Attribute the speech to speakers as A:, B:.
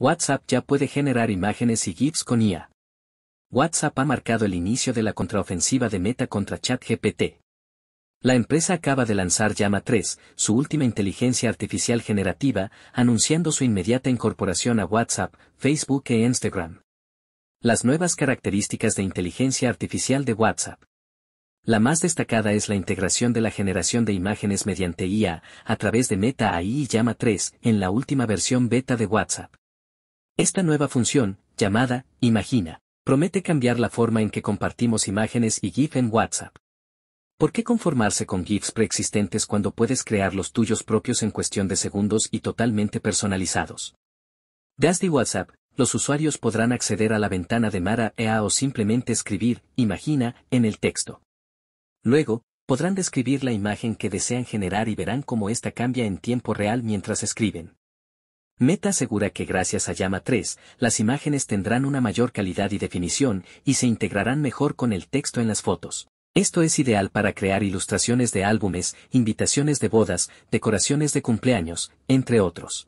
A: WhatsApp ya puede generar imágenes y GIFs con IA. WhatsApp ha marcado el inicio de la contraofensiva de Meta contra ChatGPT. La empresa acaba de lanzar Llama 3, su última inteligencia artificial generativa, anunciando su inmediata incorporación a WhatsApp, Facebook e Instagram. Las nuevas características de inteligencia artificial de WhatsApp. La más destacada es la integración de la generación de imágenes mediante IA, a través de Meta AI y Llama 3, en la última versión beta de WhatsApp. Esta nueva función, llamada Imagina, promete cambiar la forma en que compartimos imágenes y GIF en WhatsApp. ¿Por qué conformarse con GIFs preexistentes cuando puedes crear los tuyos propios en cuestión de segundos y totalmente personalizados? Desde WhatsApp, los usuarios podrán acceder a la ventana de Mara EA o simplemente escribir, imagina, en el texto. Luego, podrán describir la imagen que desean generar y verán cómo esta cambia en tiempo real mientras escriben. Meta asegura que gracias a Llama 3, las imágenes tendrán una mayor calidad y definición y se integrarán mejor con el texto en las fotos. Esto es ideal para crear ilustraciones de álbumes, invitaciones de bodas, decoraciones de cumpleaños, entre otros.